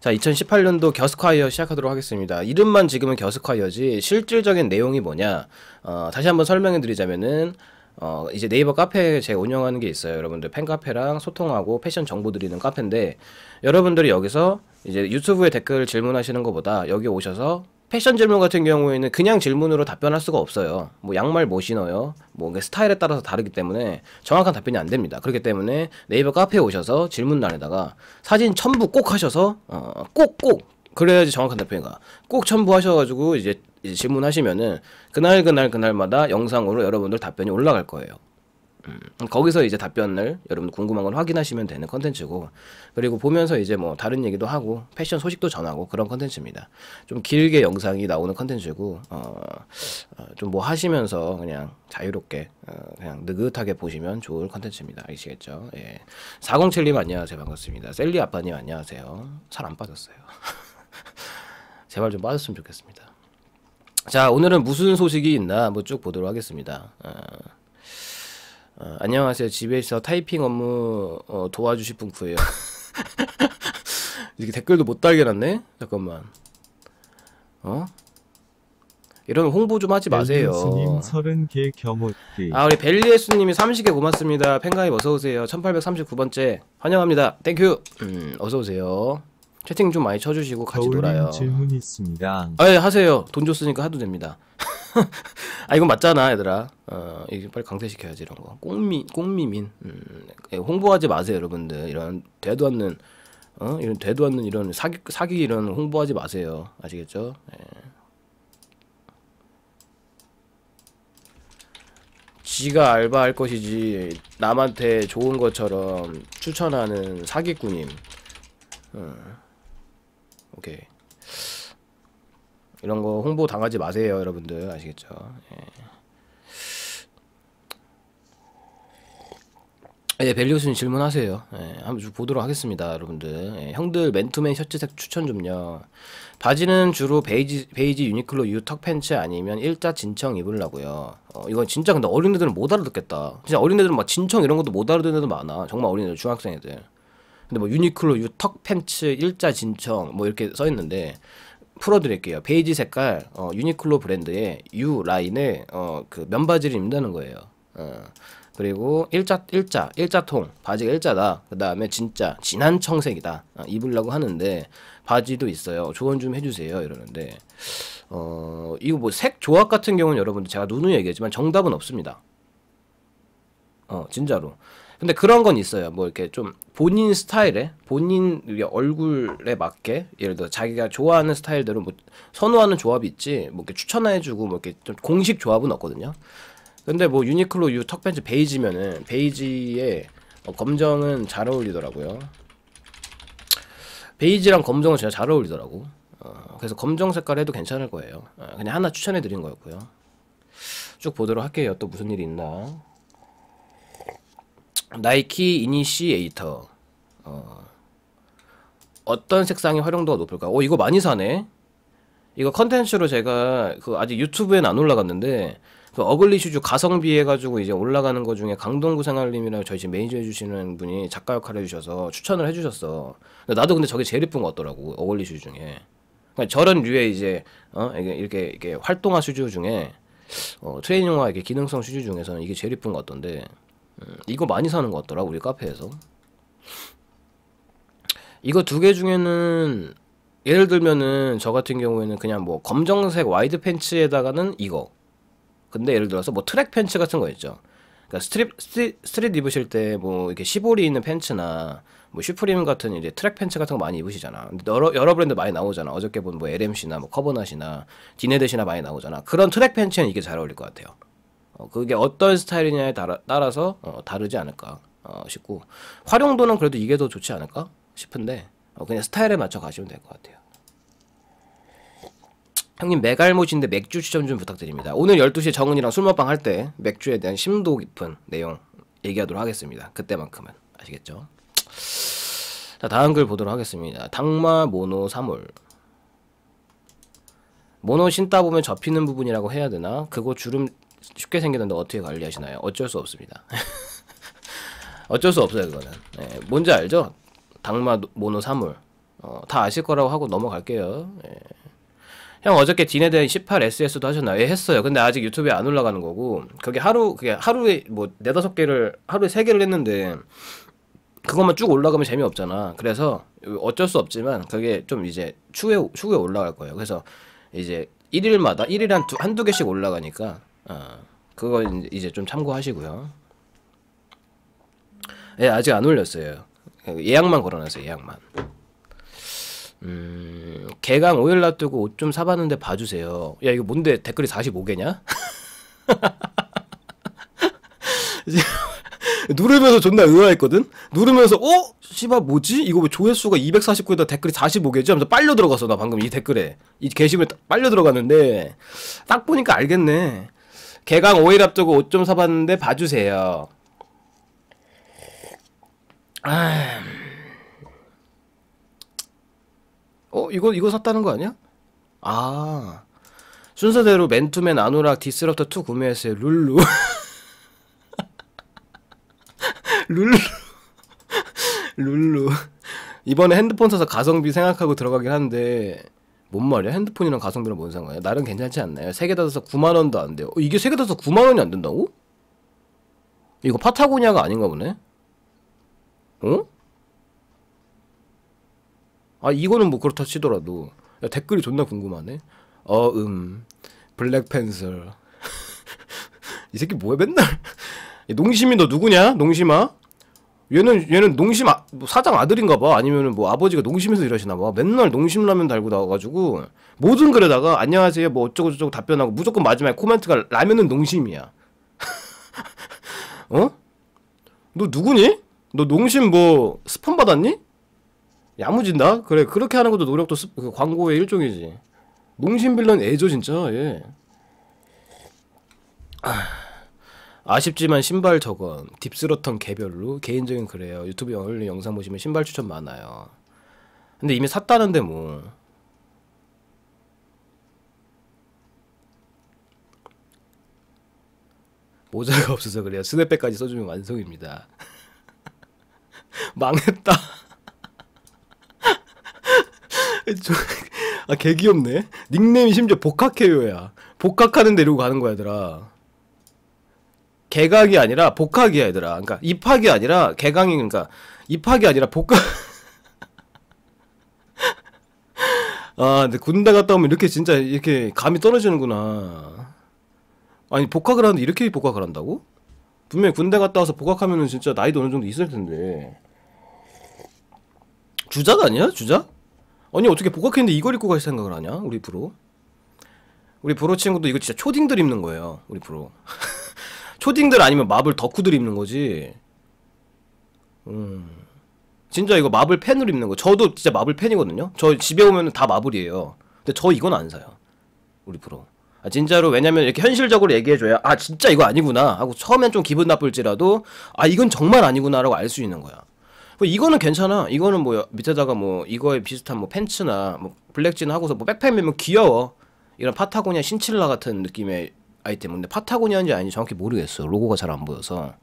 자, 2018년도 겨스콰이어 시작하도록 하겠습니다. 이름만 지금은 겨스콰이어지 실질적인 내용이 뭐냐? 어, 다시 한번 설명해 드리자면은 어, 이제 네이버 카페 제가 운영하는 게 있어요. 여러분들 팬카페랑 소통하고 패션 정보 드리는 카페인데 여러분들이 여기서 이제 유튜브에 댓글 질문하시는 것보다 여기 오셔서 패션 질문 같은 경우에는 그냥 질문으로 답변할 수가 없어요. 뭐 양말 뭐 신어요? 뭐 스타일에 따라서 다르기 때문에 정확한 답변이 안 됩니다. 그렇기 때문에 네이버 카페에 오셔서 질문란에다가 사진 첨부 꼭 하셔서 어, 꼭 꼭 그래야지 정확한 답변이 가. 꼭 첨부하셔가지고 이제, 이제 질문하시면은 그날 그날 그날마다 영상으로 여러분들 답변이 올라갈 거예요. 음, 거기서 이제 답변을 여러분 궁금한 건 확인하시면 되는 컨텐츠고 그리고 보면서 이제 뭐 다른 얘기도 하고 패션 소식도 전하고 그런 컨텐츠입니다. 좀 길게 영상이 나오는 컨텐츠고 어, 어 좀뭐 하시면서 그냥 자유롭게 어, 그냥 느긋하게 보시면 좋을 컨텐츠입니다. 아시겠죠? 예. 407님 안녕하세요. 반갑습니다. 셀리 아빠님 안녕하세요. 살안 빠졌어요. 제발 좀 빠졌으면 좋겠습니다. 자 오늘은 무슨 소식이 있나 뭐 쭉 보도록 하겠습니다. 어. 어, 안녕하세요. 집에서 타이핑 업무 어, 도와주실 분 구해요. 이렇게 댓글도 못 달게 놨네? 잠깐만. 어? 이런 홍보 좀 하지 마세요. 아, 우리 벨리에스님이 30개 고맙습니다. 팬가입 어서오세요. 1839번째. 환영합니다. 땡큐! 음, 어서오세요. 채팅 좀 많이 쳐주시고 같이 놀아요. 질문 있습니다. 아, 예, 하세요. 돈 줬으니까 하도 됩니다. 아이거 맞잖아 얘들아 어 빨리 강퇴시켜야지 이런 거 꽁미 꽁미민 음, 예, 홍보하지 마세요 여러분들 이런 대도 않는 어 이런 되도 않는 이런 사기 사기 이런 홍보하지 마세요 아시겠죠? 예. 지가 알바할 것이지 남한테 좋은 것처럼 추천하는 사기꾼임 어. 오케이 이런 거 홍보 당하지 마세요, 여러분들 아시겠죠? 예. 네, 예, 벨리우스님 질문하세요. 예, 한번 좀 보도록 하겠습니다, 여러분들. 예, 형들 맨투맨 셔츠색 추천 좀요. 바지는 주로 베이지, 베이지 유니클로 유턱 팬츠 아니면 일자 진청 입으려고요. 어, 이건 진짜 근데 어린애들은 못 알아듣겠다. 진짜 어린애들은 막 진청 이런 것도 못 알아듣는 애들 많아. 정말 어린애들, 중학생 애들. 근데 뭐 유니클로 유턱 팬츠 일자 진청 뭐 이렇게 써 있는데 풀어드릴게요. 베이지 색깔 어, 유니클로 브랜드의 U 라인을 어, 그 면바지를 입는다는 거예요. 어, 그리고 일자 일자 일자통 바지가 일자다. 그 다음에 진짜 진한 청색이다. 어, 입으려고 하는데 바지도 있어요. 조언 좀 해주세요. 이러는데 어, 이거 뭐 색 조합 같은 경우는 여러분들 제가 누누이 얘기하지만 정답은 없습니다. 어 진짜로 근데 그런 건 있어요. 뭐 이렇게 좀 본인 스타일에 본인 얼굴에 맞게 예를 들어 자기가 좋아하는 스타일대로 뭐 선호하는 조합이 있지 뭐 이렇게 추천해주고 뭐 이렇게 좀 공식 조합은 없거든요. 근데 뭐 유니클로 유 턱팬츠 베이지면은 베이지에 어, 검정은 잘 어울리더라고요. 베이지랑 검정은 진짜 잘 어울리더라고. 어, 그래서 검정 색깔 해도 괜찮을 거예요. 어, 그냥 하나 추천해 드린 거였고요. 쭉 보도록 할게요. 또 무슨 일이 있나. 나이키 이니시에이터 어, 어떤 색상이 활용도가 높을까? 오 이거 많이 사네. 이거 컨텐츠로 제가 그 아직 유튜브엔 안 올라갔는데 그 어글리 슈즈 가성비 해가지고 이제 올라가는 거 중에 강동구 생활님이랑 저희 집 매니저 해주시는 분이 작가 역할 해주셔서 추천을 해주셨어. 나도 근데 저게 제일 이쁜 것 같더라고 어글리 슈즈 중에. 그러니까 저런 류의 이제 어 이게 이렇게 이렇게 활동화 슈즈 중에 어, 트레이닝화 이렇게 기능성 슈즈 중에서는 이게 제일 이쁜 것 같던데. 이거 많이 사는 것 같더라 우리 카페에서 이거 두 개 중에는 예를 들면은 저 같은 경우에는 그냥 뭐 검정색 와이드 팬츠에다가는 이거 근데 예를 들어서 뭐 트랙 팬츠 같은 거 있죠 그러니까 스트립, 스트릿, 스트릿 입으실 때 뭐 이렇게 시보리 있는 팬츠나 뭐 슈프림 같은 이제 트랙 팬츠 같은 거 많이 입으시잖아. 여러, 여러 브랜드 많이 나오잖아. 어저께 본 뭐 LMC나 뭐 커버낫이나 디네데시나 많이 나오잖아. 그런 트랙 팬츠는 이게 잘 어울릴 것 같아요. 어, 그게 어떤 스타일이냐에 따라, 따라서 어, 다르지 않을까 어, 싶고 활용도는 그래도 이게 더 좋지 않을까 싶은데 어, 그냥 스타일에 맞춰 가시면 될 것 같아요. 형님 메갈못인데 맥주 추천 좀 부탁드립니다. 오늘 12시에 정은이랑 술 먹방 할 때 맥주에 대한 심도 깊은 내용 얘기하도록 하겠습니다. 그때만큼은 아시겠죠? 자 다음 글 보도록 하겠습니다. 당마 모노 사몰 모노 신다 보면 접히는 부분이라고 해야 되나? 그거 주름 쉽게 생겼는데 어떻게 관리하시나요? 어쩔 수 없습니다. 어쩔 수 없어요 그거는. 예, 뭔지 알죠? 당마 모노 사물 어, 다 아실 거라고 하고 넘어갈게요. 예. 형 어저께 진에 대한 18SS도 하셨나요? 예, 했어요. 근데 아직 유튜브에 안 올라가는 거고 그게 하루 그게 하루에 뭐 네다섯 개를 하루에 세 개를 했는데 그것만 쭉 올라가면 재미없잖아. 그래서 어쩔 수 없지만 그게 좀 이제 추후에 추후에 올라갈 거예요. 그래서 이제 일일마다 일일 한두, 한두 개씩 올라가니까 어, 그거 이제 좀 참고하시고요. 예, 아직 안 올렸어요. 예약만 걸어놨어요, 예약만. 음, 개강 5일 날 뜨고 옷 좀 사봤는데 봐주세요. 야, 이거 뭔데 댓글이 45개냐? 누르면서 존나 의아했거든? 누르면서, 어? 씨발, 뭐지? 이거 왜 조회수가 249에다 댓글이 45개지? 하면서 빨려 들어갔어, 나 방금 이 댓글에. 이 게시물에 빨려 들어갔는데, 딱 보니까 알겠네. 개강 5일 앞두고 옷 좀 사봤는데 봐주세요. 아... 어 이거 이거 샀다는 거 아니야? 아 순서대로 맨투맨 아노락 디스럽터 2 구매했어요. 룰루 룰루 룰루 이번에 핸드폰 사서 가성비 생각하고 들어가긴 한데 뭔 말이야? 핸드폰이랑 가성비랑 뭔 상관이야? 나름 괜찮지 않나요? 3개다아서 9만 원도 안 돼요. 어, 이게 3개다아서 9만 원이 안 된다고? 이거 파타고니아가 아닌가 보네. 어? 아 이거는 뭐 그렇다 치더라도 야, 댓글이 존나 궁금하네. 어음블랙펜슬이 새끼 뭐야 맨날 농심이 너 누구냐 농심아 얘는 얘는 농심 아, 뭐 사장 아들인가 봐. 아니면은 뭐 아버지가 농심에서 일하시나 봐. 맨날 농심 라면 달고 나와 가지고 모든 글에다가 안녕하세요 뭐 어쩌고 저쩌고 답변하고 무조건 마지막에 코멘트가 라면은 농심이야. 어? 너 누구니? 너 농심 뭐 스폰 받았니? 야무진다. 그래 그렇게 하는 것도 노력도 스, 그 광고의 일종이지. 농심 빌런 애죠 진짜. 예. 아... 아쉽지만 신발 저건 딥스로턴 개별로 개인적인 그래요. 유튜브 올린 영상 보시면 신발 추천 많아요. 근데 이미 샀다는데 뭐. 모자가 없어서 그래요. 스냅백까지 써주면 완성입니다. 망했다. 저, 아, 개 귀엽네. 닉네임이 심지어 복학해요야. 복학하는데 이러고 가는 거야, 얘들아. 개각이 아니라 복학이야 얘들아. 그러니까 입학이 아니라 개강이 그러니까 입학이 아니라 복학. 아, 근데 군대 갔다 오면 이렇게 진짜 이렇게 감이 떨어지는구나. 아니 복학을 하는데 이렇게 복학을 한다고? 분명히 군대 갔다 와서 복학하면은 진짜 나이도 어느 정도 있을 텐데. 주작 아니야? 주작? 아니 어떻게 복학했는데 이걸 입고 갈 생각을 하냐? 우리 프로. 우리 프로 친구도 이거 진짜 초딩들 입는 거예요. 우리 프로. 초딩들 아니면 마블 덕후들 입는 거지. 음. 진짜 이거 마블 팬으로 입는 거. 저도 진짜 마블 팬이거든요. 저 집에 오면 다 마블이에요. 근데 저 이건 안 사요. 우리 프로. 아, 진짜로 왜냐면 이렇게 현실적으로 얘기해줘야 아 진짜 이거 아니구나 하고 처음엔 좀 기분 나쁠지라도 아 이건 정말 아니구나라고 알 수 있는 거야. 뭐 이거는 괜찮아. 이거는 뭐 밑에다가 뭐 이거에 비슷한 뭐 팬츠나 뭐 블랙진 하고서 뭐 백팩 매면 귀여워. 이런 파타고니아 신칠라 같은 느낌의 아이템인데 파타고니아인지 아닌지 정확히 모르겠어요. 로고가 잘 안 보여서.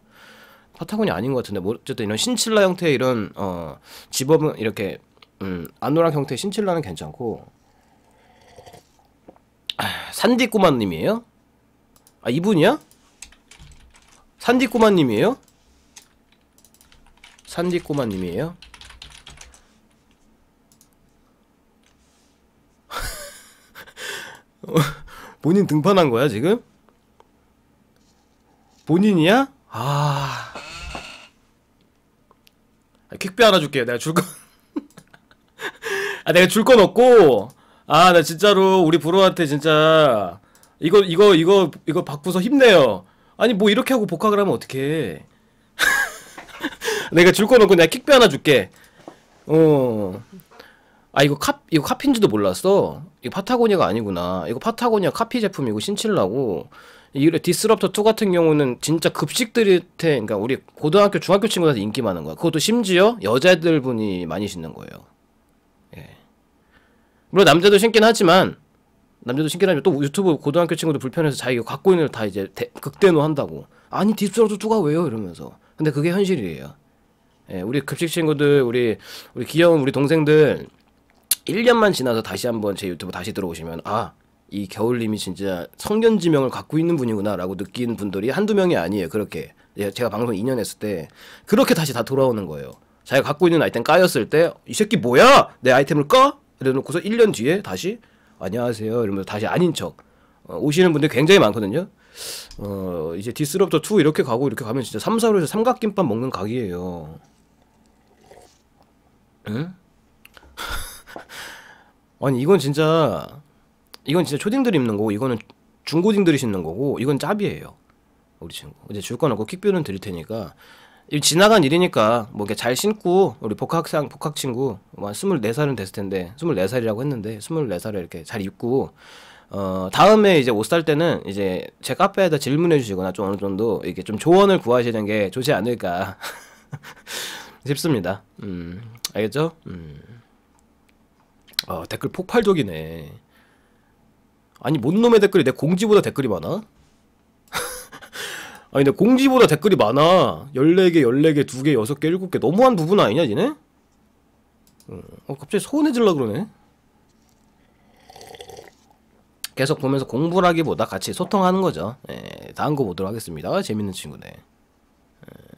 파타고니아 아닌 것 같은데 뭐 어쨌든 이런 신칠라 형태의 이런 어 집업은 이렇게 음 아노락 형태의 신칠라는 괜찮고 아, 산디꼬마님이에요? 아 이분이야? 산디꼬마님이에요? 산디꼬마님이에요? 본인 등판한 거야 지금? 본인이야? 아. 퀵비 하나 줄게 내가 줄 거. 아, 내가 줄건 없고. 아, 나 진짜로 우리 브로한테 진짜 이거 이거 이거 이거 바꾸서 힘내요. 아니 뭐 이렇게 하고 복학을 하면 어떡해. 내가 줄건 없고 내가 킥비 하나 줄게. 어. 아 이거 카 이거 카피인지도 몰랐어. 이거 파타고니아가 아니구나. 이거 파타고니아 카피 제품이고 신칠라고. 이래 디스럽터 2 같은 경우는 진짜 급식들한테 그러니까 우리 고등학교 중학교 친구들한테 인기 많은 거야. 그것도 심지어 여자들 분이 많이 신는 거예요. 예. 물론 남자도 신긴 하지만 남자도 신긴 하지만 또 유튜브 고등학교 친구들 불편해서 자기가 갖고 있는 걸 다 이제 대, 극대노한다고. 아니 디스럽터 2가 왜요? 이러면서. 근데 그게 현실이에요. 예, 우리 급식 친구들, 우리 우리 귀여운 우리 동생들 1년만 지나서 다시 한번 제 유튜브 다시 들어오시면 아이 겨울님이 진짜 성견 지명을 갖고 있는 분이구나라고 느낀 분들이 한두 명이 아니에요. 그렇게 예, 제가 방송 2년 했을 때 그렇게 다시 다 돌아오는 거예요. 자기가 갖고 있는 아이템 까였을 때 이 새끼 뭐야? 내 아이템을 까? 이래놓고서 1년 뒤에 다시 안녕하세요 이러면서 다시 아닌 척 어, 오시는 분들 굉장히 많거든요. 어 이제 디스럽터 2 이렇게 가고 이렇게 가면 진짜 3, 4로에서 삼각김밥 먹는 각이에요. 응? 아니 이건 진짜 이건 진짜 초딩들이 입는 거고 이거는 중고딩들이 신는 거고 이건 짭이에요. 우리 친구. 이제 줄건놓고 킥뷰는 드릴 테니까 이 지나간 일이니까 뭐 이렇게 잘 신고 우리 복학생 복학 친구 뭐 24살은 됐을 텐데 24살이라고 했는데 24살에 이렇게 잘 입고 어 다음에 이제 옷 살 때는 이제 제 카페에다 질문해 주시거나 좀 어느 정도 이렇게 좀 조언을 구하시는 게 좋지 않을까 싶습니다. 음 알겠죠? 음. 어 댓글 폭발적이네. 아니 뭔 놈의 댓글이 내 공지보다 댓글이 많아? 아니 내 공지보다 댓글이 많아 14개 14개 2개 6개 7개 너무한 부분 아니냐 지네? 어 갑자기 서운해질라 그러네 계속 보면서 공부라기보다 같이 소통하는 거죠 예, 다음 거 보도록 하겠습니다 재밌는 친구네 예.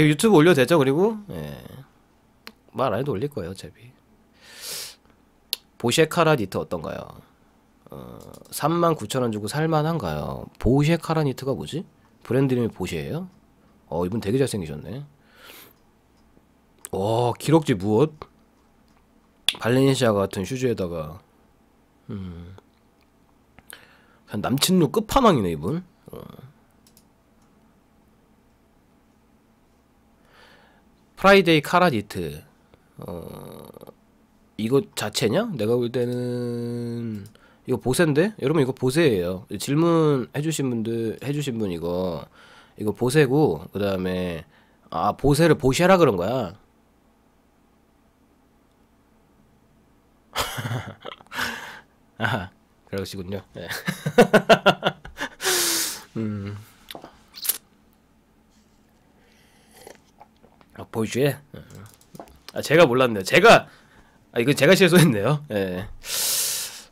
이거 유튜브 올려도 되죠 그리고? 예. 말 안 해도 올릴 거예요 제비 보쉐카라 니트 어떤가요? 어, 39,000원 주고 살만한가요? 보쉐카라 니트가 뭐지? 브랜드 이름이 보쉐예요? 어 이분 되게 잘생기셨네 와 기럭지 무엇? 발렌시아 같은 슈즈에다가 음. 그냥 남친룩 끝판왕이네 이분 어. 프라이데이 카라니트 어, 이거 자체냐? 내가 볼 때는 이거 보세인데 여러분 이거 보세예요. 질문 해주신 분들 해주신 분 이거 이거 보세고 그 다음에 아 보세를 보시라 그런 거야. 아 그러시군요. 네. 음. 아, 보이주에? 아, 제가 몰랐네요. 제가 아, 이거 제가 실수했네요. 예.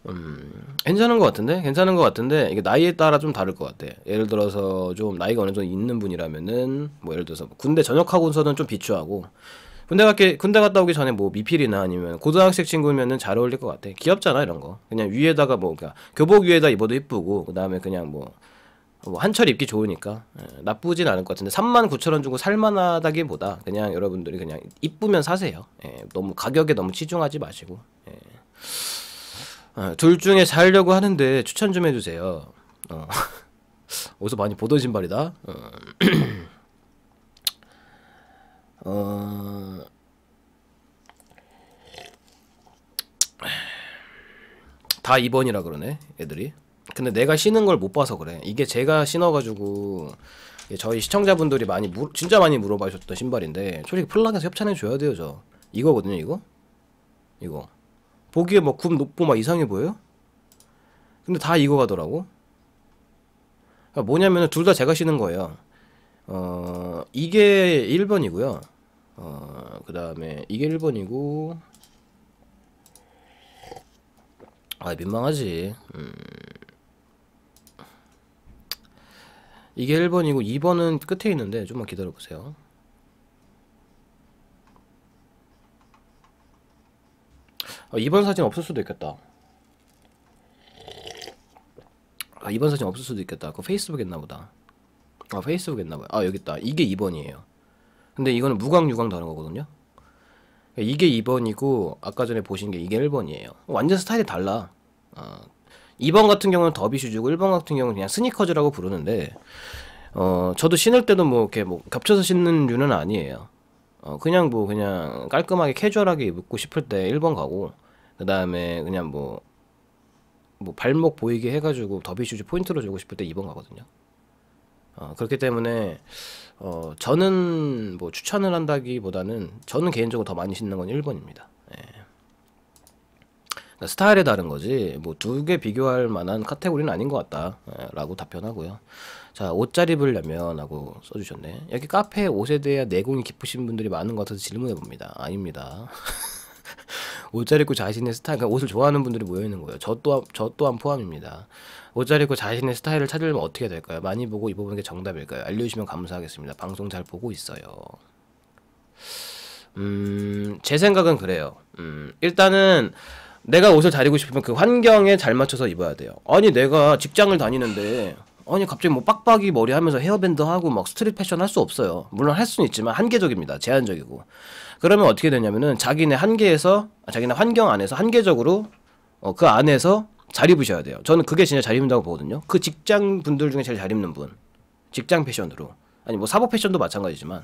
음, 괜찮은 것 같은데? 괜찮은 것 같은데, 이게 나이에 따라 좀 다를 것 같아. 예를 들어서 좀 나이가 어느 정도 있는 분이라면은, 뭐 예를 들어서 군대 전역하고서는 좀 비추하고, 군대 갔게 군대 갔다 오기 전에 뭐 미필이나 아니면 고등학생 친구면은 잘 어울릴 것 같아. 귀엽잖아 이런 거. 그냥 위에다가 뭐 그냥 그러니까 교복 위에다 입어도 이쁘고 그다음에 그냥 뭐뭐 한철 입기 좋으니까 예, 나쁘진 않을 것 같은데 39,000원 주고 살만하다기보다 그냥 여러분들이 그냥 이쁘면 사세요. 예, 너무 가격에 너무 치중하지 마시고 예. 아, 둘 중에 살려고 하는데 추천 좀 해주세요. 어. 어디서 많이 보던 신발이다. 어. 어... 다 2번이라 그러네 애들이 근데 내가 신은 걸 못 봐서 그래. 이게 제가 신어가지고 저희 시청자분들이 많이 물, 진짜 많이 물어봐주셨던 신발인데 솔직히 플락에서 협찬해 줘야 돼요 저. 이거거든요 이거. 이거. 보기에 뭐 굽 높고 막 이상해 보여요? 근데 다 이거 가더라고. 아, 뭐냐면은 둘 다 제가 신은 거예요. 어 이게 1번이고요. 어 그다음에 이게 1번이고 아 민망하지. 음. 이게 1번이고 2번은 끝에 있는데 좀만 기다려보세요. 아, 2번 사진 없을 수도 있겠다. 아, 2번 사진 없을 수도 있겠다. 그거 페이스북 했나 보다. 아, 페이스북 했나 봐요. 아, 여기 있다. 이게 2번이에요. 근데 이거는 무광, 유광 다른 거거든요. 이게 2번이고 아까 전에 보신 게 이게 1번이에요. 완전 스타일이 달라. 어, 2번 같은 경우는 더비슈즈고 1번 같은 경우는 그냥 스니커즈라고 부르는데 어 저도 신을 때도 뭐 이렇게 뭐 겹쳐서 신는 류는 아니에요. 어 그냥 뭐 그냥 깔끔하게 캐주얼하게 입고 싶을 때 1번 가고 그 다음에 그냥 뭐뭐 뭐 발목 보이게 해가지고 더비슈즈 포인트로 주고 싶을 때 2번 가거든요. 어, 그렇기 때문에 어, 저는 뭐 추천을 한다기보다는 저는 개인적으로 더 많이 신는 건 1번입니다. 예. 스타일에 다른 거지 뭐 두 개 비교할 만한 카테고리는 아닌 것 같다 예, 라고 답변하고요 자옷자리 입으려면 하고 써주셨네 여기 카페 에 옷에 대한 내공이 깊으신 분들이 많은 것 같아서 질문해봅니다 아닙니다 옷잘 입고 자신의 스타일 그러니까 옷을 좋아하는 분들이 모여있는 거예요 저 또한, 저 또한 포함입니다 옷잘 입고 자신의 스타일을 찾으려면 어떻게 될까요? 많이 보고 입어보는 게 정답일까요? 알려주시면 감사하겠습니다 방송 잘 보고 있어요 음, 제 생각은 그래요. 음, 일단은 내가 옷을 잘 입고 싶으면 그 환경에 잘 맞춰서 입어야 돼요. 아니 내가 직장을 다니는데 아니 갑자기 뭐 빡빡이 머리 하면서 헤어밴드 하고 막 스트릿 패션 할 수 없어요. 물론 할 수는 있지만 한계적입니다. 제한적이고. 그러면 어떻게 되냐면은 자기네 한계에서 아, 자기네 환경 안에서 한계적으로 어, 그 안에서 잘 입으셔야 돼요. 저는 그게 진짜 잘 입는다고 보거든요. 그 직장 분들 중에 제일 잘 입는 분. 직장 패션으로. 아니 뭐 사복 패션도 마찬가지지만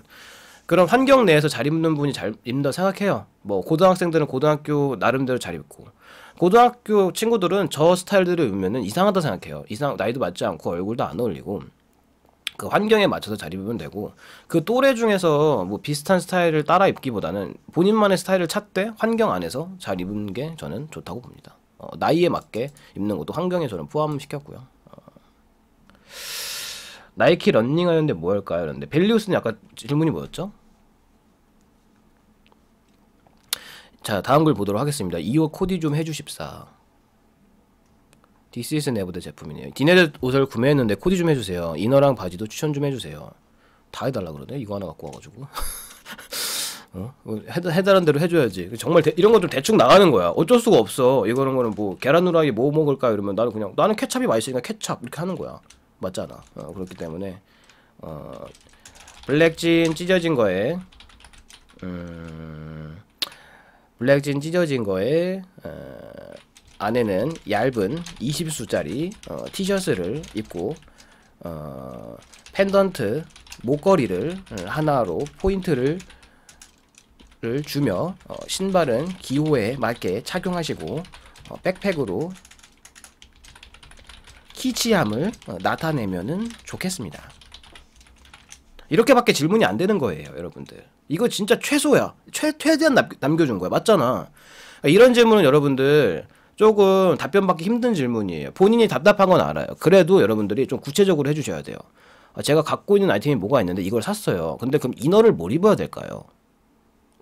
그런 환경 내에서 잘 입는 분이 잘 입는다 생각해요. 뭐 고등학생들은 고등학교 나름대로 잘 입고 고등학교 친구들은 저 스타일들을 입으면 이상하다 생각해요. 이상 나이도 맞지 않고 얼굴도 안 어울리고 그 환경에 맞춰서 잘 입으면 되고 그 또래 중에서 뭐 비슷한 스타일을 따라 입기보다는 본인만의 스타일을 찾되 환경 안에서 잘 입는 게 저는 좋다고 봅니다. 어, 나이에 맞게 입는 것도 환경에 저는 포함시켰고요. 어. 나이키 런닝하는데 뭐 할까요? 그런데 벨리우스는 약간 질문이 뭐였죠? 자 다음 글 보도록 하겠습니다. 이어 코디 좀 해주십사. 디스이스 네보드 제품이네요. 디네드 옷을 구매했는데 코디 좀 해주세요. 이너랑 바지도 추천 좀 해주세요. 다 해달라 그러네. 이거 하나 갖고 와가지고. 어? 어 해, 달한 대로 해줘야지. 정말 대, 이런 건좀 대충 나가는 거야. 어쩔 수가 없어. 이거는 거는 뭐 계란 후라이 뭐 먹을까 이러면 나는 그냥 나는 케찹이 맛있으니까 케찹 이렇게 하는 거야. 맞잖아. 어, 그렇기 때문에 어, 블랙진 찢어진 거에 음, 블랙진 찢어진 거에 어, 안에는 얇은 20수짜리 어, 티셔츠를 입고 어, 팬던트 목걸이를 어, 하나로 포인트를 주며 어, 신발은 기호에 맞게 착용하시고 어, 백팩으로 키치함을 어, 나타내면 좋겠습니다. 이렇게밖에 질문이 안 되는 거예요, 여러분들. 이거 진짜 최소야. 최, 최대한 남, 겨준 거야. 맞잖아. 이런 질문은 여러분들 조금 답변 받기 힘든 질문이에요. 본인이 답답한 건 알아요. 그래도 여러분들이 좀 구체적으로 해주셔야 돼요. 아, 제가 갖고 있는 아이템이 뭐가 있는데 이걸 샀어요. 근데 그럼 이너를 뭘 입어야 될까요?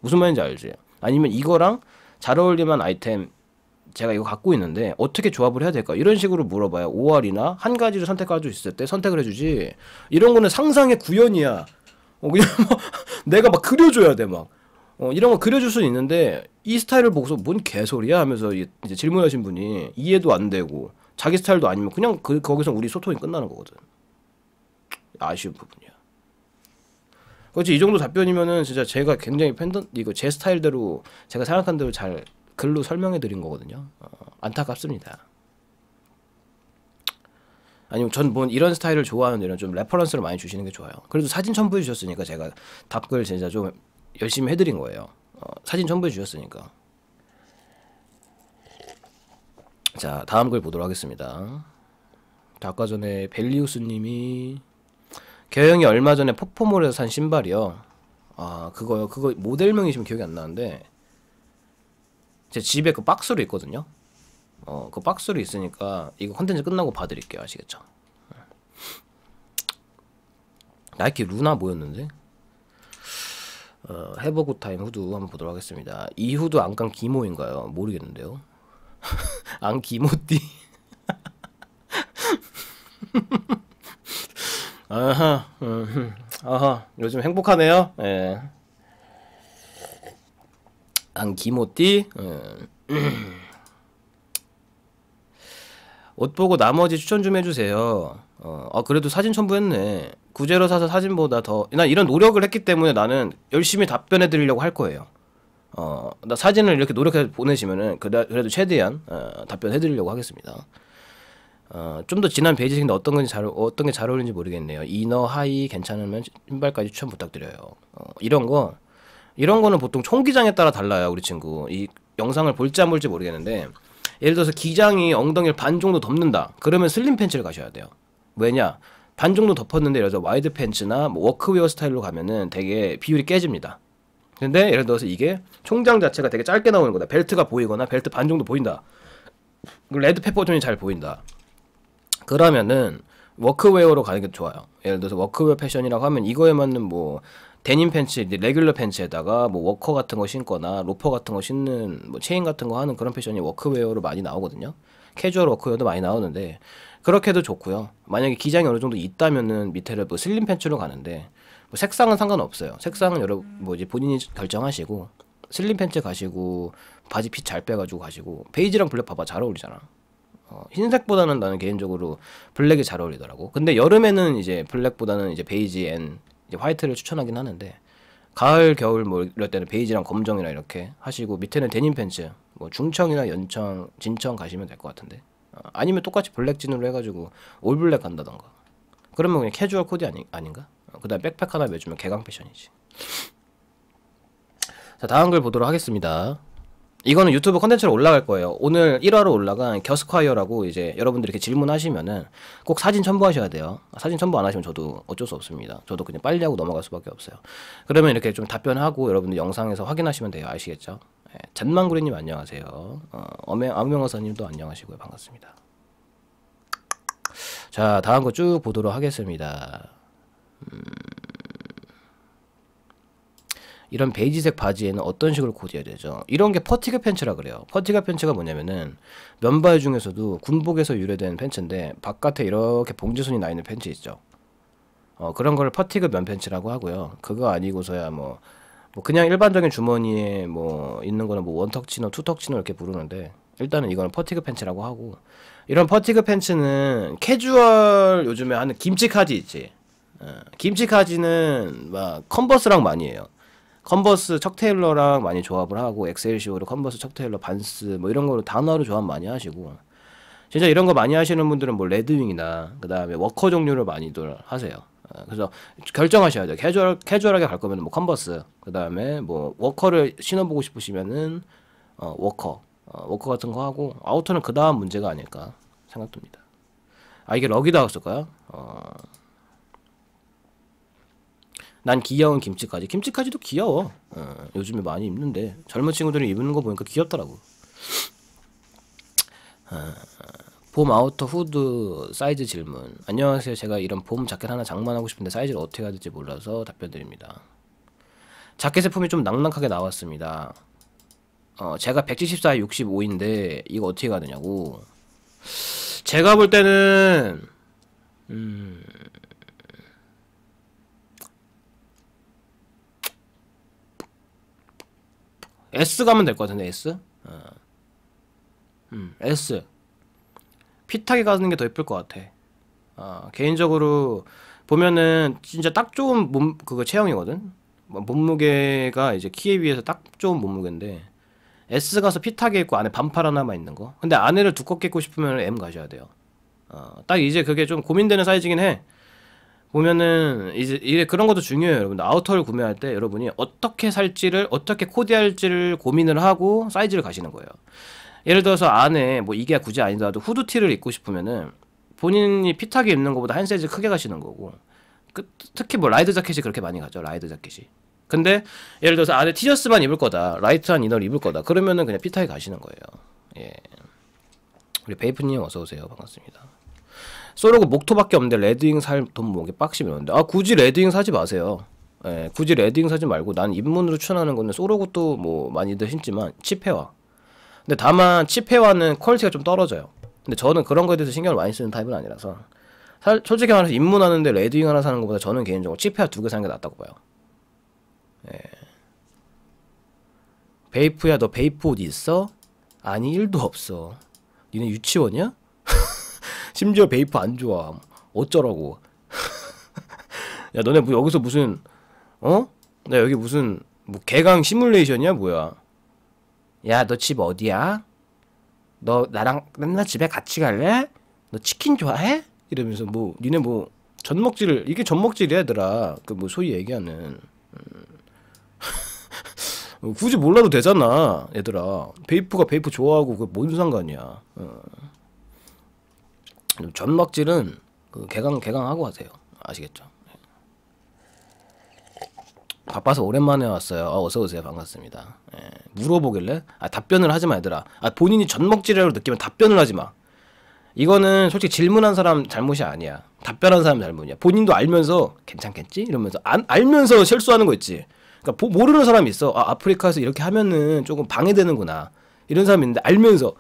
무슨 말인지 알지? 아니면 이거랑 잘 어울릴만 아이템 제가 이거 갖고 있는데 어떻게 조합을 해야 될까? 이런 식으로 물어봐요. 5월이나 한 가지를 선택할 수 있을 때 선택을 해주지. 이런 거는 상상의 구현이야. 어, 그냥 막 내가 막 그려줘야 돼 막. 어, 이런 거 그려줄 수는 있는데 이 스타일을 보고서 뭔 개소리야 하면서 이제 질문하신 분이 이해도 안 되고 자기 스타일도 아니면 그냥 그, 거기서 우리 소통이 끝나는 거거든. 아쉬운 부분이야. 그렇지 이 정도 답변이면은 진짜 제가 굉장히 팬던 이거 제 스타일대로 제가 생각한 대로 잘 글로 설명해 드린 거거든요. 어, 안타깝습니다. 아니면 전뭐 이런 스타일을 좋아하는 이런 좀 레퍼런스를 많이 주시는 게 좋아요. 그래도 사진 첨부해 주셨으니까 제가 답글 진짜 좀 열심히 해드린 거예요. 어, 사진 첨부해 주셨으니까. 자 다음 글 보도록 하겠습니다. 아까 전에 벨리우스님이 개영이 얼마 전에 포포몰에서 산 신발이요. 아 그거요. 그거 모델명이 지금 기억이 안 나는데 제 집에 그 박스로 있거든요. 어, 그 박스로 있으니까 이거 컨텐츠 끝나고 봐드릴게요. 아시겠죠? 네. 나이키 루나 뭐였는데? 어, 해버굿타임 후드 한번 보도록 하겠습니다. 이 후드 안간 기모인가요? 모르겠는데요. 안 기모띠. 아하, 음, 아하, 요즘 행복하네요. 예. 안 기모띠. 음. 옷 보고 나머지 추천 좀 해주세요. 어, 아, 그래도 사진 첨부했네. 구제로 사서 사진보다 더, 난 이런 노력을 했기 때문에 나는 열심히 답변해드리려고 할 거예요. 어, 나 사진을 이렇게 노력해서 보내시면은, 그래도 최대한, 어, 답변해드리려고 하겠습니다. 어, 좀 더 진한 베이지색인데 어떤 건지 잘, 어떤 게 잘 어울리는지 모르겠네요. 이너, 하이, 괜찮으면 신발까지 추천 부탁드려요. 어, 이런 거, 이런 거는 보통 총기장에 따라 달라요, 우리 친구. 이 영상을 볼지 안 볼지 모르겠는데, 예를 들어서 기장이 엉덩이를 반 정도 덮는다. 그러면 슬림 팬츠를 가셔야 돼요. 왜냐? 반 정도 덮었는데 예를 들어서 와이드 팬츠나 뭐 워크웨어 스타일로 가면은 되게 비율이 깨집니다. 근데 예를 들어서 이게 총장 자체가 되게 짧게 나오는 거다. 벨트가 보이거나 벨트 반 정도 보인다. 레드 페퍼존이 잘 보인다. 그러면은 워크웨어로 가는 게 좋아요. 예를 들어서 워크웨어 패션이라고 하면 이거에 맞는 뭐 데님 팬츠, 레귤러 팬츠에다가 뭐 워커 같은 거 신거나 로퍼 같은 거 신는 뭐 체인 같은 거 하는 그런 패션이 워크웨어로 많이 나오거든요. 캐주얼 워크웨어도 많이 나오는데 그렇게도 좋고요. 만약에 기장이 어느 정도 있다면은 밑에를 뭐 슬림 팬츠로 가는데 뭐 색상은 상관없어요. 색상은 여러 뭐 이제 본인이 결정하시고 슬림 팬츠 가시고 바지 핏 잘 빼가지고 가시고 베이지랑 블랙 봐봐 잘 어울리잖아. 어, 흰색보다는 나는 개인적으로 블랙이 잘 어울리더라고. 근데 여름에는 이제 블랙보다는 이제 베이지 앤 이제 화이트를 추천하긴 하는데 가을 겨울 뭐 이럴 때는 베이지랑 검정이나 이렇게 하시고 밑에는 데님 팬츠 뭐 중청이나 연청 진청 가시면 될 것 같은데 어, 아니면 똑같이 블랙 진으로 해가지고 올블랙 간다던가 그러면 그냥 캐주얼 코디 아니, 아닌가? 어, 그 다음 에 백팩 하나 매주면 개강 패션이지 자 다음 글 보도록 하겠습니다 이거는 유튜브 컨텐츠로 올라갈 거예요. 오늘 1화로 올라간 겨스콰이어라고 이제 여러분들이 이렇게 질문하시면은 꼭 사진 첨부하셔야 돼요. 사진 첨부 안 하시면 저도 어쩔 수 없습니다. 저도 그냥 빨리 하고 넘어갈 수밖에 없어요. 그러면 이렇게 좀 답변하고 여러분들 영상에서 확인하시면 돼요. 아시겠죠? 예, 잔망구리님 안녕하세요. 어, 어명, 암명어사님도 안녕하시고요. 반갑습니다. 자, 다음 거 쭉 보도록 하겠습니다. 음... 이런 베이지색 바지에는 어떤 식으로 코디해야 되죠? 이런 게 퍼티그 팬츠라 그래요. 퍼티그 팬츠가 뭐냐면은 면발 중에서도 군복에서 유래된 팬츠인데 바깥에 이렇게 봉지순이 나 있는 팬츠 있죠. 어, 그런 걸 퍼티그 면 팬츠라고 하고요. 그거 아니고서야 뭐, 뭐 그냥 일반적인 주머니에 뭐 있는 거는 뭐 원턱 치노, 투턱 치노 이렇게 부르는데 일단은 이거는 퍼티그 팬츠라고 하고 이런 퍼티그 팬츠는 캐주얼 요즘에 하는 김치 카지 있지. 어, 김치 카지는 막 컨버스랑 많이 해요. 컨버스 척테일러랑 많이 조합을 하고 엑셀시오로 컨버스 척테일러 반스 뭐 이런 거로 단어로 조합 많이 하시고 진짜 이런 거 많이 하시는 분들은 뭐 레드윙이나 그 다음에 워커 종류를 많이들 하세요. 어, 그래서 결정하셔야 돼요. 캐주얼, 캐주얼하게 갈 거면 뭐 컨버스, 그 다음에 뭐 워커를 신어보고 싶으시면은 어, 워커, 어, 워커 같은 거 하고 아우터는 그 다음 문제가 아닐까 생각됩니다. 아 이게 럭이다 했을까요? 어... 난 귀여운 김치까지. 김치까지도 귀여워. 어, 요즘에 많이 입는데 젊은 친구들이 입는 거 보니까 귀엽더라고. 어, 봄 아우터 후드 사이즈 질문. 안녕하세요. 제가 이런 봄 자켓 하나 장만하고 싶은데 사이즈를 어떻게 해야 될지 몰라서 답변드립니다. 자켓 의품이좀 낭낭하게 나왔습니다. 어, 제가 174에 65인데 이거 어떻게 가느냐고. 제가 볼 때는 음. S 가면 될 것 같은데 S 어. 음 S 핏하게 가는 게 더 예쁠 것 같아 어, 개인적으로 보면은 진짜 딱 좋은 몸 그거 체형이거든 뭐 몸무게가 이제 키에 비해서 딱 좋은 몸무게인데 S 가서 핏하게 입고 안에 반팔 하나만 있는 거 근데 안에를 두껍게 입고 싶으면 M 가셔야 돼요 어, 딱 이제 그게 좀 고민되는 사이즈긴 해 보면은 이제 이게 그런 것도 중요해요, 여러분. 들 아우터를 구매할 때 여러분이 어떻게 살지를 어떻게 코디할지를 고민을 하고 사이즈를 가시는 거예요. 예를 들어서 안에 뭐 이게 굳이 아니더라도 후드티를 입고 싶으면은 본인이 핏하게 입는 것보다 한 사이즈 크게 가시는 거고 그, 특히 뭐 라이드 자켓이 그렇게 많이 가죠 라이드 자켓이 근데 예를 들어서 안에 티셔츠만 입을 거다 라이트한 이너를 입을 거다 그러면은 그냥 핏하게 가시는 거예요 예 우리 베이프님 어서 오세요 반갑습니다 소로고 목토밖에 없는데 레드윙 살돈뭐으기 빡시면 는데아 굳이 레드윙 사지 마세요 예, 굳이 레드윙 사지 말고 난 입문으로 추천하는 거는 소로고도 뭐 많이들 신지만 칩회화 근데 다만 칩회화는 퀄리티가 좀 떨어져요 근데 저는 그런 거에 대해서 신경을 많이 쓰는 타입은 아니라서 살, 솔직히 말해서 입문하는데 레드윙 하나 사는 것보다 저는 개인적으로 칩회화 두 개 사는 게 낫다고 봐요 예. 베이프야 너 베이프 옷 있어? 아니 1도 없어 니네 유치원이야? 심지어 베이프 안 좋아. 어쩌라고. 야, 너네 뭐 여기서 무슨 어? 나 여기 무슨 뭐 개강 시뮬레이션이야, 뭐야? 야, 너 집 어디야? 너 나랑 맨날 집에 같이 갈래? 너 치킨 좋아해? 이러면서 뭐 니네 뭐 젖먹질 이게 젖먹질이야 얘들아 그 뭐 소위 얘기하는 음. 뭐 굳이 몰라도 되잖아 얘들아 베이프가 베이프 좋아하고 그 뭔 상관이야 어. 좀 점막질은 그 개강 개강하고 하세요. 아시겠죠? 네. 바빠서 오랜만에 왔어요. 어, 서 오세요. 반갑습니다. 예. 물어보길래 아, 답변을 하지 마 얘들아. 아, 본인이 전먹질이라고 느끼면 답변을 하지 마. 이거는 솔직히 질문한 사람 잘못이 아니야. 답변한 사람 잘못이야. 본인도 알면서 괜찮겠지 이러면서 안, 알면서 실수하는 거 있지. 그러니까 보, 모르는 사람이 있어. 아, 아프리카에서 이렇게 하면은 조금 방해되는구나. 이런 사람 있는데 알면서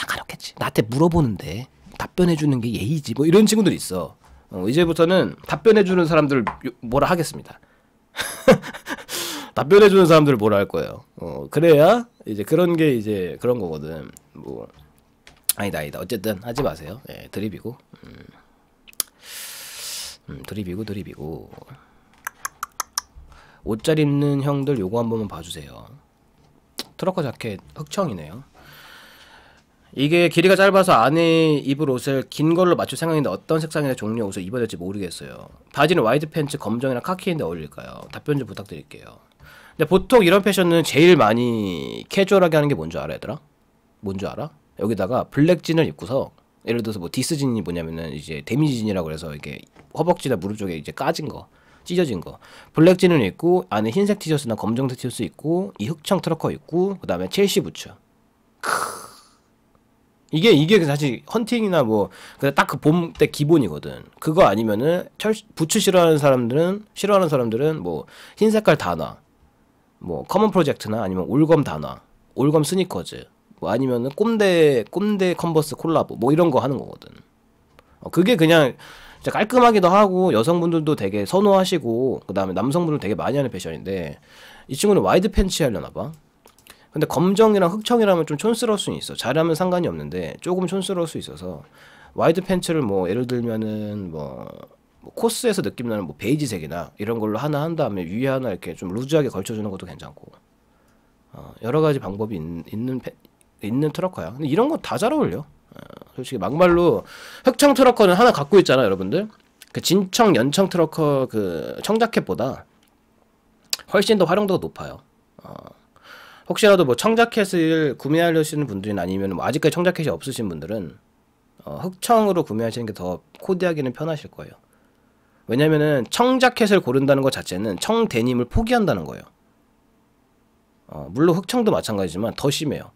사가렸겠지. 나한테 물어보는데 답변해주는 게 예의지. 뭐 이런 친구들 있어. 어, 이제부터는 답변해주는 사람들 뭐라 하겠습니다. 답변해주는 사람들 뭐라 할 거예요. 어, 그래야 이제 그런 게 이제 그런 거거든. 뭐 아니다 아니다. 어쨌든 하지 마세요. 예, 드립이고. 음. 음, 드립이고 드립이고. 옷 잘 입는 형들 요거 한 번만 봐주세요. 트럭커 자켓 흑청이네요. 이게 길이가 짧아서 안에 입을 옷을 긴 걸로 맞출 생각인데 어떤 색상이나 종류의 옷을 입어야 될지 모르겠어요. 바지는 와이드 팬츠, 검정이나 카키인데 어울릴까요? 답변 좀 부탁드릴게요. 근데 보통 이런 패션은 제일 많이 캐주얼하게 하는 게 뭔지 알아 얘들아? 뭔지 알아? 여기다가 블랙진을 입고서 예를 들어서 뭐 디스진이 뭐냐면은 이제 데미지진이라고 그래서 이게 허벅지나 무릎 쪽에 이제 까진 거 찢어진 거 블랙진을 입고 안에 흰색 티셔츠나 검정색 티셔츠 입고 이 흑청 트러커 입고 그 다음에 첼시 부츠 크 이게 이게 그 사실 헌팅이나 뭐 딱 그 봄때 그 기본이거든. 그거 아니면은 철 부츠 싫어하는 사람들은 싫어하는 사람들은 뭐흰 색깔 단화, 뭐 커먼 프로젝트나 아니면 올검 단화, 올검 스니커즈, 뭐 아니면은 꼰대꼰대 컨버스 콜라보 뭐 이런 거 하는 거거든. 어, 그게 그냥 진짜 깔끔하기도 하고 여성분들도 되게 선호하시고 그다음에 남성분들 되게 많이 하는 패션인데 이 친구는 와이드 팬츠 하려나 봐. 근데 검정이랑 흑청이라면 좀 촌스러울 수는 있어. 잘하면 상관이 없는데 조금 촌스러울 수 있어서 와이드 팬츠를 뭐 예를 들면은 뭐, 뭐, 코스에서 느낌 나는 뭐 베이지색이나 이런 걸로 하나 한 다음에 위에 하나 이렇게 좀 루즈하게 걸쳐주는 것도 괜찮고 어, 여러 가지 방법이 있, 는 있는, 있는 트럭커야. 근데 이런 거 다 잘 어울려. 어, 솔직히 막말로 흑청 트럭커는 하나 갖고 있잖아 여러분들. 그 진청 연청 트럭커 그 청자켓보다 훨씬 더 활용도가 높아요. 어. 혹시라도 뭐 청자켓을 구매하려시는 분들이나 아니면 뭐 아직까지 청자켓이 없으신 분들은 어, 흑청으로 구매하시는 게 더 코디하기는 편하실 거예요. 왜냐면은 청자켓을 고른다는 것 자체는 청 데님을 포기한다는 거예요. 어, 물론 흑청도 마찬가지지만 더 심해요.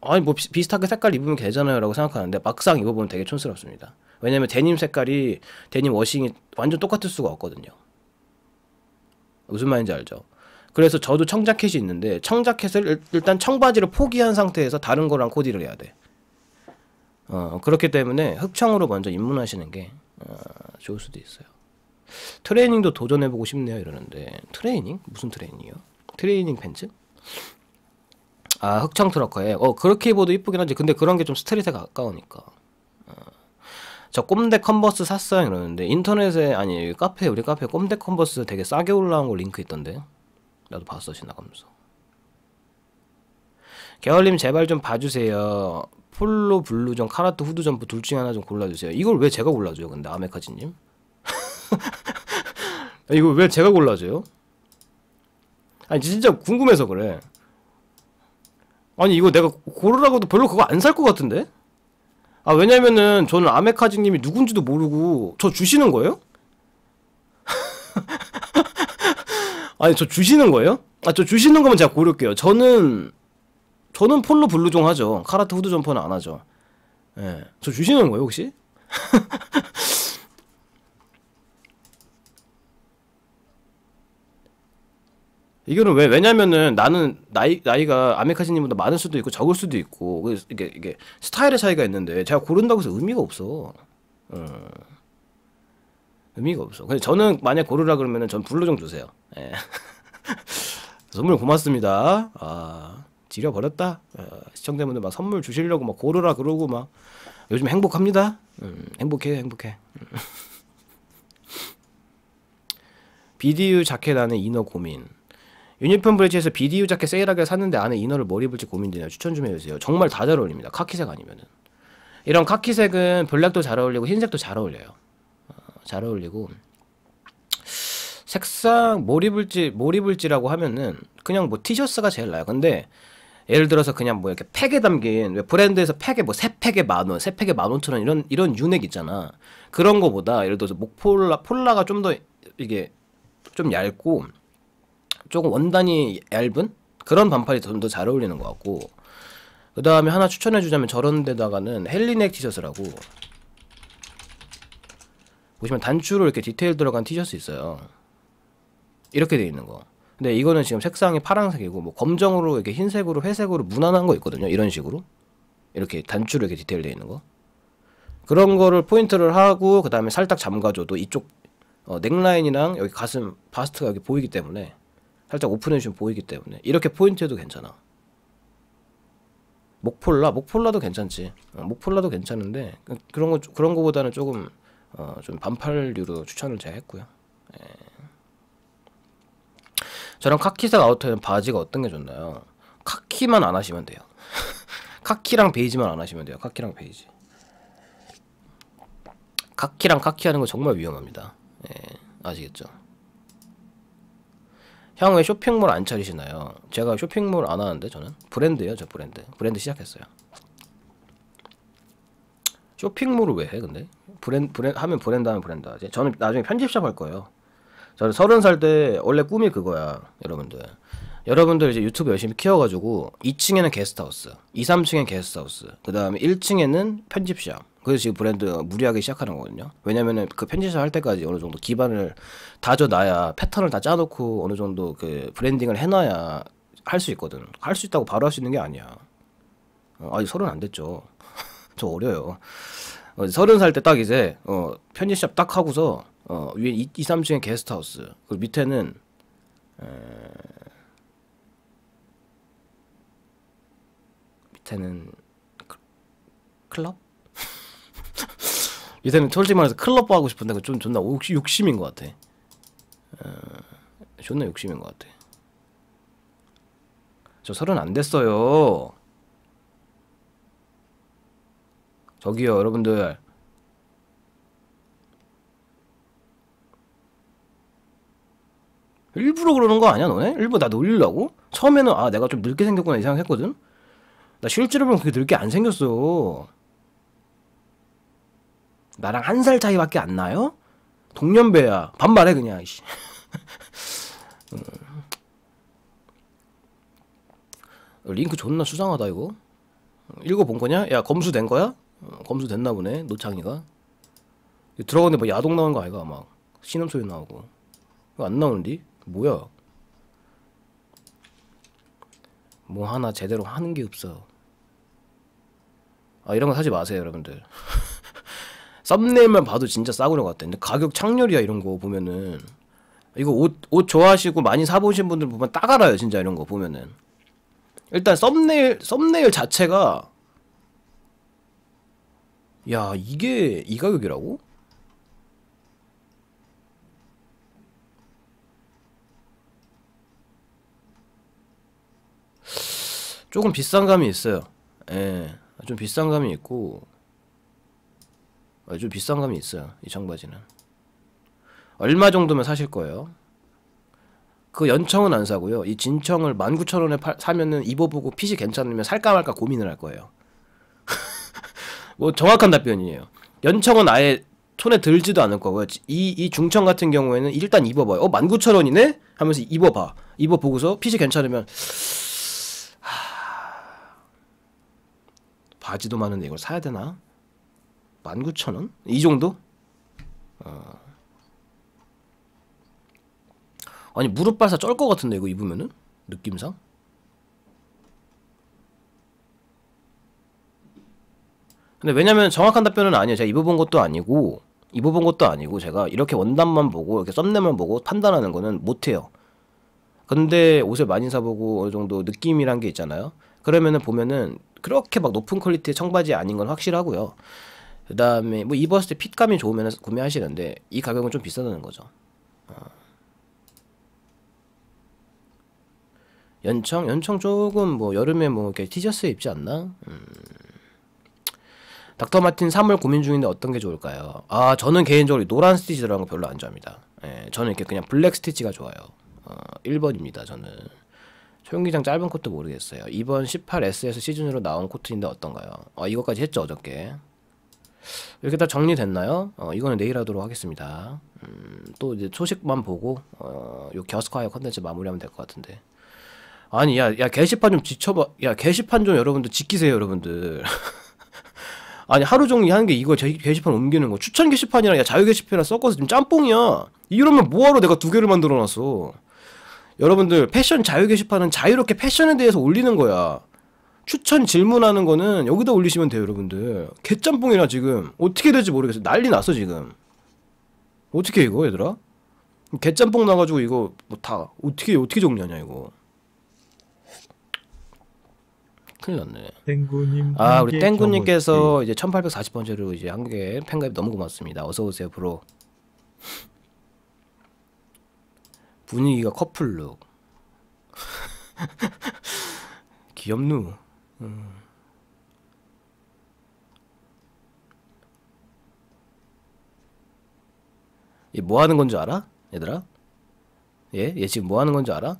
아니 뭐 비, 슷하게 색깔 입으면 되잖아요 라고 생각하는데 막상 입어보면 되게 촌스럽습니다. 왜냐면 데님 색깔이 데님 워싱이 완전 똑같을 수가 없거든요. 무슨 말인지 알죠? 그래서 저도 청자켓이 있는데 청자켓을 일단 청바지를 포기한 상태에서 다른 거랑 코디를 해야 돼. 어, 그렇기 때문에 흑청으로 먼저 입문하시는 게 어, 좋을 수도 있어요. 트레이닝도 도전해보고 싶네요 이러는데 트레이닝? 무슨 트레이닝이요? 트레이닝 팬츠? 아 흑청 트럭커에 어 그렇게 입어도 이쁘긴 한데 근데 그런 게 좀 스트릿에 가까우니까 어. 저 꼼데 컨버스 샀어요 이러는데 인터넷에 아니 카페 우리 카페 꼼데 컨버스 되게 싸게 올라온 거 링크 있던데 나도 봤어 지나가면서 개월님 제발 좀 봐주세요 폴로 블루전 카라트 후드점프 둘 중에 하나 좀 골라주세요 이걸 왜 제가 골라줘요 근데 아메카지님 이거 왜 제가 골라줘요? 아니 진짜 궁금해서 그래 아니 이거 내가 고르라고도 별로 그거 안 살 것 같은데? 아 왜냐면은 저는 아메카지님이 누군지도 모르고 저 주시는 거예요? 아니 저 주시는 거예요? 아 저 주시는 거면 제가 고를게요. 저는 저는 폴로 블루종 하죠. 카라트 후드 점퍼는 안 하죠. 예. 저 주시는 거예요, 혹시? 이거는 왜 왜냐면은 나는 나이 나이가 아메카시님보다 많을 수도 있고 적을 수도 있고 이게 이게 스타일의 차이가 있는데 제가 고른다고 해서 의미가 없어. 어. 의미가 없어. 근데 저는 만약 고르라 그러면은 전 블루 좀 주세요. 예. 선물 고맙습니다. 아, 지려버렸다. 아, 시청자분들 막 선물 주시려고 막 고르라 그러고 막 요즘 행복합니다. 음, 행복해, 행복해. 음. 비디 u 자켓 안에 이너 고민. 유니폼 브래치에서 비디 u 자켓 세일하게 샀는데 안에 이너를 뭘 입을지 고민되네요. 추천 좀 해주세요. 정말 다 잘 어울립니다. 카키색 아니면은. 이런 카키색은 블랙도 잘 어울리고 흰색도 잘 어울려요. 잘 어울리고 색상 몰 입을지 몰 입을지라고 하면은 그냥 뭐 티셔츠가 제일 나요. 근데 예를 들어서 그냥 뭐 이렇게 팩에 담긴 브랜드에서 팩에 뭐 세 팩에 만 원, 세 팩에 만 원처럼 이런 이런 유넥 있잖아. 그런 거보다 예를 들어서 목폴라 폴라가 좀 더 이게 좀 얇고 조금 원단이 얇은 그런 반팔이 좀 더 잘 어울리는 것 같고 그 다음에 하나 추천해주자면 저런 데다가는 헬리넥 티셔츠라고 보시면 단추로 이렇게 디테일 들어간 티셔츠 있어요. 이렇게 돼 있는 거. 근데 이거는 지금 색상이 파란색이고 뭐 검정으로 이렇게 흰색으로 회색으로 무난한 거 있거든요. 이런 식으로 이렇게 단추로 이렇게 디테일 돼 있는 거. 그런 거를 포인트를 하고 그 다음에 살짝 잠가줘도 이쪽 어, 넥라인이랑 여기 가슴 바스트가 여기 보이기 때문에 살짝 오픈해주면 보이기 때문에 이렇게 포인트해도 괜찮아. 목폴라 목폴라도 괜찮지. 어, 목폴라도 괜찮은데 그, 그런 거 그런 거보다는 조금 어, 좀 반팔류로 추천을 제가 했고요. 예. 저랑 카키색 아우터는 바지가 어떤 게 좋나요? 카키만 안 하시면 돼요. 카키랑 베이지만 안 하시면 돼요. 카키랑 베이지. 카키랑 카키 하는 거 정말 위험합니다. 예, 아시겠죠? 향후에 쇼핑몰 안 차리시나요? 제가 쇼핑몰 안 하는데 저는 브랜드예요, 저 브랜드. 브랜드 시작했어요. 쇼핑몰을 왜해 근데? 브랜 브랜 하면 브랜드 하면 브랜드 하지. 저는 나중에 편집샵 할 거예요. 저는 서른 살 때 원래 꿈이 그거야, 여러분들. 여러분들 이제 유튜브 열심히 키워가지고 2층에는 게스트하우스, 2, 3층엔 게스트하우스, 그 다음에 1층에는 편집샵. 그래서 지금 브랜드 무리하게 시작하는 거거든요. 왜냐면은 그 편집샵 할 때까지 어느 정도 기반을 다져놔야 패턴을 다 짜놓고 어느 정도 그 브랜딩을 해놔야 할 수 있거든. 할 수 있다고 바로 할 수 있는 게 아니야. 어, 아직 서른 안 됐죠. 저 어려요. 어, 서른 살 때 딱 이제 어, 편의점 딱 하고서 어, 위에 2, 3층에 게스트하우스 그리고 밑에는 에... 밑에는 클럽? 밑에는 솔직히 말해서 클럽 하고 싶은데 그 좀 존나 욕심, 인것 같아. 어, 존나 욕심인 것 같아. 저 서른 안 됐어요. 저기요 여러분들 일부러 그러는 거 아니야 너네? 일부러 나 놀리려고? 처음에는 아 내가 좀 늙게 생겼구나 이 생각했거든? 나 실제로 보면 그게 늙게 안 생겼어 나랑 한 살 차이밖에 안 나요? 동년배야 반말해 그냥 씨. 음. 어, 링크 존나 수상하다 이거 읽어본 거냐? 야 검수된 거야? 검수됐나 보네 노창이가 들어가는데 뭐 야동 나온 거 아이가 막 신음 소리 나오고 이거 안 나오는디 뭐야 뭐 하나 제대로 하는 게 없어 아 이런 거 사지 마세요 여러분들 썸네일만 봐도 진짜 싸구려 같아 근데 가격 창렬이야 이런 거 보면은 이거 옷, 옷 좋아하시고 많이 사보신 분들 보면 딱 알아요 진짜 이런 거 보면은 일단 썸네일 썸네일 자체가 야 이게 이 가격이라고? 조금 비싼 감이 있어요 예, 좀 비싼 감이 있고 아, 좀 비싼 감이 있어요 이 청바지는 얼마 정도면 사실 거예요 그 연청은 안 사고요 이 진청을 19,000원에 사면은 입어보고 핏이 괜찮으면 살까 말까 고민을 할 거예요 뭐 정확한 답변이에요. 연청은 아예 손에 들지도 않을 거고요. 이, 이 중청 같은 경우에는 일단 입어봐요. 어, 19,000원이네? 하면서 입어봐. 입어보고서 핏이 괜찮으면, 하... 바지도 많은데 이걸 사야 되나? 19,000원? 이 정도? 어... 아니, 무릎 발사 쩔것 같은데, 이거 입으면은? 느낌상? 근데 왜냐면 정확한 답변은 아니에요. 제가 입어본 것도 아니고 입어본 것도 아니고 제가 이렇게 원단만 보고 이렇게 썸네만 보고 판단하는 거는 못해요. 근데 옷을 많이 사보고 어느 정도 느낌이란 게 있잖아요. 그러면은 보면은 그렇게 막 높은 퀄리티의 청바지 아닌 건 확실하고요. 그 다음에 뭐 입었을 때 핏감이 좋으면 구매하시는데 이 가격은 좀 비싸다는 거죠. 어. 연청? 연청 조금 뭐 여름에 뭐 이렇게 티셔츠 입지 않나? 음. 닥터 마틴 3월 고민 중인데 어떤 게 좋을까요? 아 저는 개인적으로 노란 스티치 들어간 거 별로 안 좋아합니다. 예, 저는 이렇게 그냥 블랙 스티치가 좋아요. 어, 1번입니다 저는. 초용기장 짧은 코트 모르겠어요. 이번 18S에서 시즌으로 나온 코트인데 어떤가요? 아 이것까지 했죠 어저께. 이렇게 다 정리됐나요? 어, 이거는 내일 하도록 하겠습니다. 음, 또 이제 소식만 보고 어, 요 겨스콰이어 컨텐츠 마무리하면 될 것 같은데. 아니 야야 야, 게시판 좀 지쳐봐. 야 게시판 좀 여러분들 지키세요 여러분들. 아니 하루 종일 하는 게 이거 제, 게시판 옮기는 거 추천 게시판이랑 야 자유 게시판이 섞어서 지금 짬뽕이야 이러면 뭐하러 내가 두 개를 만들어놨어 여러분들 패션 자유 게시판은 자유롭게 패션에 대해서 올리는 거야 추천 질문하는 거는 여기다 올리시면 돼요 여러분들 개짬뽕이라 지금 어떻게 될지 모르겠어 난리 났어 지금 어떻게 이거 얘들아 개짬뽕 나가지고 이거 뭐다 어떻게 어떻게 정리하냐 이거 큰일 났네. 땡구님. 아 우리 땡구님께서 이제 1840번째로 이제 한국에 팬가입 너무 고맙습니다. 어서 오세요 브로. 분위기가 커플룩. 귀엽누. 음. 얘뭐 하는 건줄 알아? 얘들아? 얘? 얘 지금 뭐 하는 건줄 알아?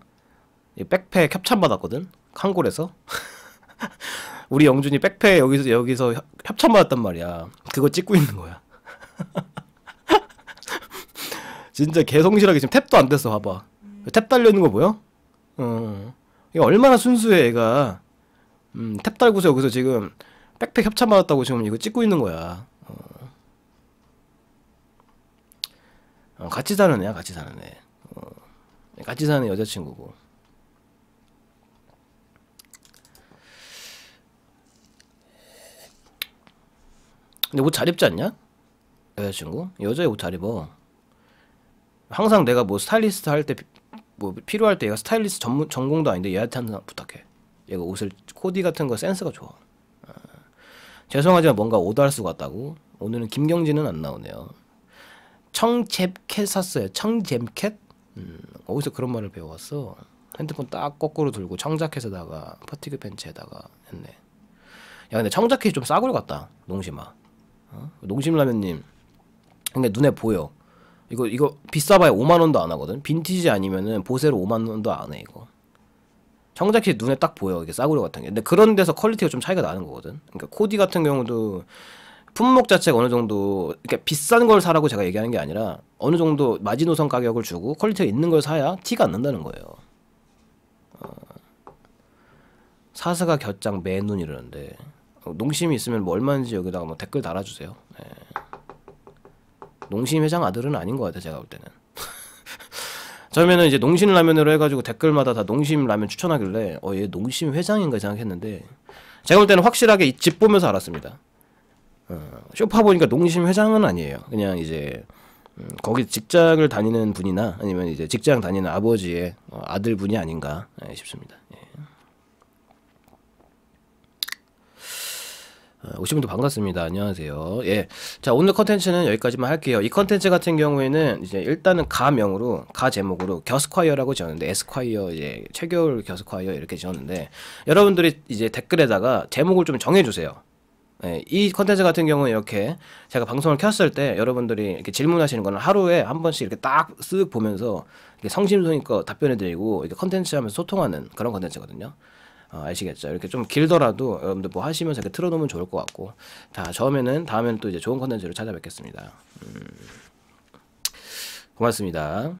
백팩 협찬 받았거든? 칸골에서? 우리 영준이 백패 여기서 여기서 협찬 받았단 말이야. 그거 찍고 있는 거야. 진짜 개성실하게 지금 탭도 안 됐어 봐봐. 탭 달려 있는 거 뭐야? 어. 이게 얼마나 순수해 얘가. 음, 탭 달고서 여기서 지금 백팩 협찬 받았다고 지금 이거 찍고 있는 거야. 어. 어, 같이 사는 애야, 같이 사는 애. 어, 같이 사는 여자친구고. 근데 옷 잘 입지 않냐? 여자친구? 여자애 옷 잘 입어. 항상 내가 뭐 스타일리스트 할 때 뭐 필요할 때 얘가 스타일리스트 전문 전공도 아닌데 얘한테 항상 부탁해. 얘가 옷을 코디 같은 거 센스가 좋아. 아, 죄송하지만 뭔가 오도할 수가 없다고. 오늘은 김경진은 안 나오네요. 청잽캣 샀어요. 청잽캣 음, 어디서 그런 말을 배워왔어? 핸드폰 딱 거꾸로 들고 청자켓에다가 퍼티그 팬츠에다가 했네. 야 근데 청자켓이 좀 싸구려 같다. 농심아. 어? 농심라면님 그러니까 눈에 보여 이거 이거 비싸봐야 5만원도 안하거든 빈티지 아니면은 보세로 5만원도 안 해 이거 청자켓 눈에 딱 보여 이게 싸구려 같은 게 근데 그런 데서 퀄리티가 좀 차이가 나는 거거든 그러니까 코디 같은 경우도 품목 자체가 어느 정도 그러니까 비싼 걸 사라고 제가 얘기하는 게 아니라 어느 정도 마지노선 가격을 주고 퀄리티가 있는 걸 사야 티가 안 난다는 거예요 어. 사스가 겨장 매눈 이러는데 어, 농심이 있으면 뭐 얼마인지 여기다가 뭐 댓글 달아주세요. 네. 농심 회장 아들은 아닌 것 같아요. 제가 볼 때는. 처음에 이제 농심 라면으로 해가지고 댓글마다 다 농심 라면 추천하길래 어 얘 농심 회장인가 생각했는데 제가 볼 때는 확실하게 이 집 보면서 알았습니다. 어, 쇼파 보니까 농심 회장은 아니에요. 그냥 이제 음, 거기 직장을 다니는 분이나 아니면 이제 직장 다니는 아버지의 어, 아들 분이 아닌가 예, 싶습니다. 예. 어, 오신 분도 반갑습니다. 안녕하세요. 예. 자, 오늘 컨텐츠는 여기까지만 할게요. 이 컨텐츠 같은 경우에는 이제 일단은 가명으로, 가 제목으로 겨스콰이어라고 지었는데, 에스콰이어, 이제 최결 겨스콰이어 이렇게 지었는데, 여러분들이 이제 댓글에다가 제목을 좀 정해주세요. 예, 이 컨텐츠 같은 경우는 이렇게 제가 방송을 켰을 때 여러분들이 이렇게 질문하시는 거는 하루에 한 번씩 이렇게 딱 쓱 보면서 성심성의껏 답변해드리고 이렇게 컨텐츠 하면서 소통하는 그런 컨텐츠거든요. 어, 아시겠죠? 이렇게 좀 길더라도 여러분들 뭐 하시면서 이렇게 틀어놓으면 좋을 것 같고 자 처음에는 다음에는 또 이제 좋은 컨텐츠로 찾아뵙겠습니다. 음. 고맙습니다.